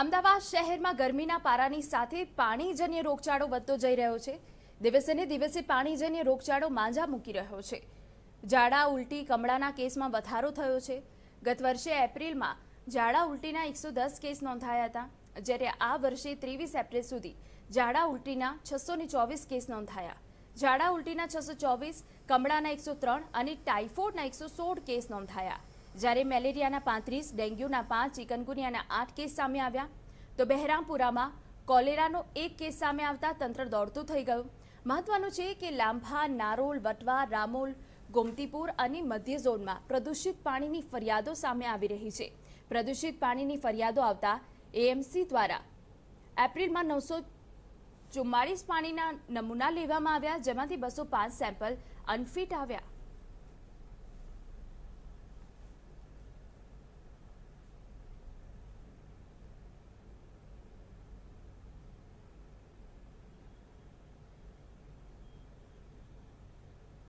અમદાવાદ શહેરમાં ગરમીના પારાની સાથે પાણીજન્ય રોગચાળો વધતો જઈ રહ્યો છે દિવસે ને દિવસે પાણીજન્ય રોગચાળો માંજા મૂકી રહ્યો છે ઝાડા ઉલટી કમળાના કેસમાં વધારો થયો છે ગત વર્ષે એપ્રિલમાં ઝાડા ઉલટીના એકસો દસ કેસ નોંધાયા હતા જ્યારે આ વર્ષે ત્રેવીસ એપ્રિલ સુધી ઝાડા ઉલટીના છસો ચોવીસ કેસ નોંધાયા ઝાડા ઉલટીના છસો ચોવીસ કમળાના એકસો ત્રણ અને ટાઇફોઇડના એકસો સોળ કેસ નોંધાયા જ્યારે મેલેરિયાના પાંત્રીસ ડેન્ગ્યુના પાંચ ચિકનગુનિયાના આઠ કેસ સામે આવ્યા તો બહેરામપુરામાં કોલેરાનો એક કેસ સામે આવતા તંત્ર દોડતું થઈ ગયું મહત્વનું છે કે લાંભા નારોલ વટવા રામોલ ગોમતીપુર અને મધ્ય ઝોનમાં પ્રદૂષિત પાણીની ફરિયાદો સામે આવી રહી છે પ્રદૂષિત પાણીની ફરિયાદો આવતા એએમસી દ્વારા એપ્રિલમાં નવસો ચુમ્માળીસ પાણીના નમૂના લેવામાં આવ્યા જેમાંથી બસો પાંચ સેમ્પલ અનફિટ આવ્યા